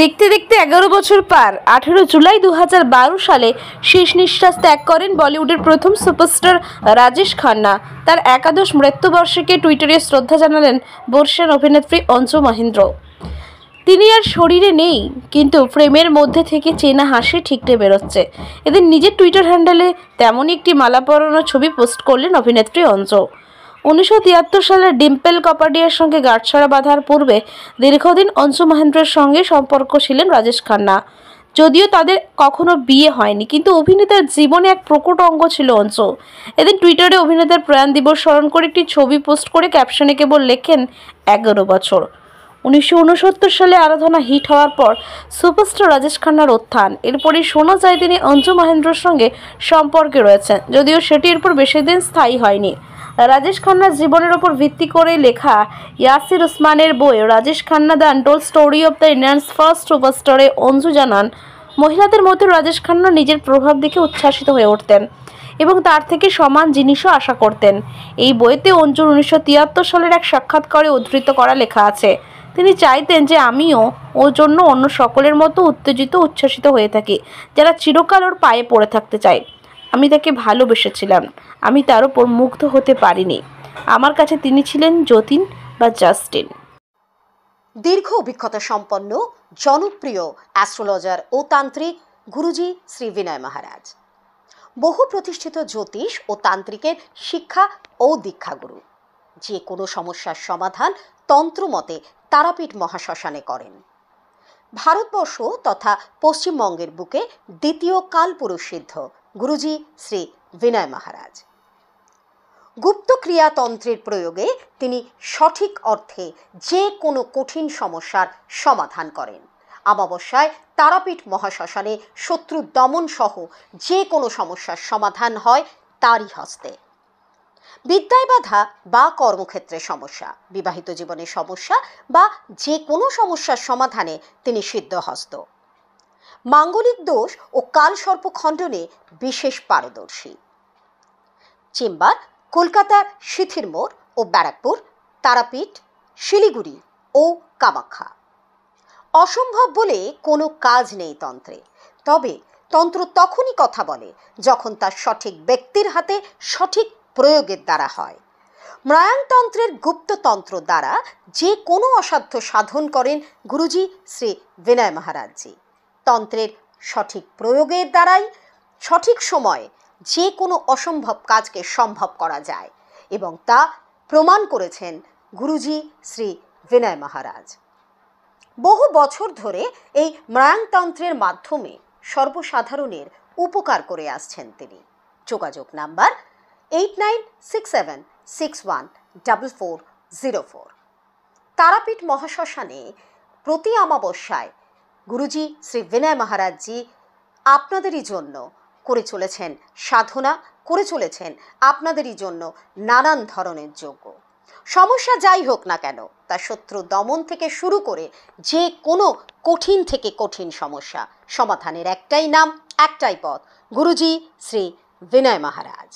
দেখতে দেখতে এগারো বছর পার আঠেরো জুলাই দু হাজার সালে শেষ নিঃশ্বাস ত্যাগ করেন বলিউডের প্রথম সুপারস্টার রাজেশ খান্না তার একাদশ মৃত্যুবর্ষকে টুইটারে শ্রদ্ধা জানালেন বর্ষার অভিনেত্রী অঞ্জু মহেন্দ্র তিনি আর শরীরে নেই কিন্তু ফ্রেমের মধ্যে থেকে চেনা হাসি ঠিকটে বেরোচ্ছে এদের নিজের টুইটার হ্যান্ডেলে তেমনই একটি মালা পরানো ছবি পোস্ট করলেন অভিনেত্রী অঞ্জু উনিশশো সালে ডিম্পেল কপাডিয়ার সঙ্গে গাঁটছড়া বাঁধার পূর্বে দীর্ঘদিন অংশু মহেন্দ্রের সঙ্গে সম্পর্ক ছিলেন রাজেশ খান্না যদিও তাদের কখনো বিয়ে হয়নি কিন্তু অভিনেতার জীবনে এক প্রকট অঙ্গ ছিল অংশ এদিন টুইটারে অভিনেতার প্রয়াণ দিবস স্মরণ করে একটি ছবি পোস্ট করে ক্যাপশনে কেবল লেখেন এগারো বছর উনিশশো সালে আরাধনা হিট হওয়ার পর সুপারস্টার রাজেশ খান্নার উত্থান এরপরই শোনা যায় তিনি অঞ্জু মহেন্দ্রর সঙ্গে সম্পর্কে রয়েছেন যদিও সেটি এরপর বেশি দিন স্থায়ী হয়নি রাজেশ খান্নার জীবনের ওপর ভিত্তি করে লেখা ইয়াসির উসমানের বই Rajesh Khanna the untold story of the Indian's first সুপারস্টারে অঞ্জু জানান মহিলাদের মধ্যে রাজেশ খান্না নিজের প্রভাব দেখে উচ্ছ্বাসিত হয়ে উঠতেন এবং তার থেকে সমান জিনিসও আশা করতেন এই বইতে অঞ্জুর উনিশশো সালের এক সাক্ষাৎকারে উদ্ধৃত করা লেখা আছে তিনি চাইতেন যে আমিও ওর জন্য অন্য সকলের মতো উত্তেজিত উচ্ছ্বাসিত হয়ে থাকি যারা চিরকাল ওর পায়ে পড়ে থাকতে চায় আমি তাকে ভালোবেসেছিলাম আমি তার ওপর মুগ্ধ হতে পারিনি আমার কাছে তিনি ছিলেন যতীন বা জাস্টিন দীর্ঘ অভিজ্ঞতা সম্পন্ন জনপ্রিয় অ্যাস্ট্রোলজার ও তান্ত্রিক গুরুজি শ্রী বিনয় মহারাজ বহু প্রতিষ্ঠিত জ্যোতিষ ও তান্ত্রিকের শিক্ষা ও দীক্ষাগুরু যে কোনো সমস্যার সমাধান তন্ত্রমতে তারাপীঠ মহাশ্মশানে করেন ভারতবর্ষ তথা পশ্চিমবঙ্গের বুকে দ্বিতীয় কালপুরুষ সিদ্ধ গুরুজি শ্রী বিনয় মহারাজ গুপ্ত ক্রিয়াতন্ত্রের প্রয়োগে তিনি সঠিক অর্থে যে কোনো কঠিন সমস্যার সমাধান করেন আমাবস্যায় তারাপীঠ মহাশ্মশানে শত্রু দমন সহ যে কোনো সমস্যার সমাধান হয় তারই হস্তে বিদ্যায় বাধা বা কর্মক্ষেত্রে সমস্যা বিবাহিত জীবনে সমস্যা বা যে কোনো সমস্যার সমাধানে তিনি সিদ্ধহস্ত মাঙ্গলিক দোষ ও কালসর্প খণ্ডনে বিশেষ পারদর্শী চেম্বার কলকাতার সিথির মোড় ও ব্যারাকপুর তারাপীঠ শিলিগুড়ি ও কামাখ্যা অসম্ভব বলে কোনো কাজ নেই তন্ত্রে তবে তন্ত্র তখনই কথা বলে যখন তার সঠিক ব্যক্তির হাতে সঠিক প্রয়োগের দ্বারা হয় ময়াংতন্ত্রের গুপ্ততন্ত্র দ্বারা যে কোনো অসাধ্য সাধন করেন গুরুজি শ্রী বিনয় মহারাজজি তন্ত্রের সঠিক প্রয়োগের দ্বারাই সঠিক সময়ে যে কোনো অসম্ভব কাজকে সম্ভব করা যায় এবং তা প্রমাণ করেছেন গুরুজি শ্রী বিনয় মহারাজ বহু বছর ধরে এই মায়াংতন্ত্রের মাধ্যমে সর্বসাধারণের উপকার করে আসছেন তিনি যোগাযোগ number eight nine six seven six one double four zero four Tarapith মহাশ্মশানে প্রতি অমাবস্যায় গুরুজি শ্রী বিনয় মহারাজজি আপনাদেরই জন্য করে চলেছেন সাধনা করে চলেছেন আপনাদেরই জন্য নানান ধরনের যোগ্য সমস্যা যাই হোক না কেন তা শত্রু দমন থেকে শুরু করে যে কোনো কঠিন থেকে কঠিন সমস্যা সমাধানের একটাই নাম একটাই পথ গুরুজি শ্রী বিনয় মহারাজ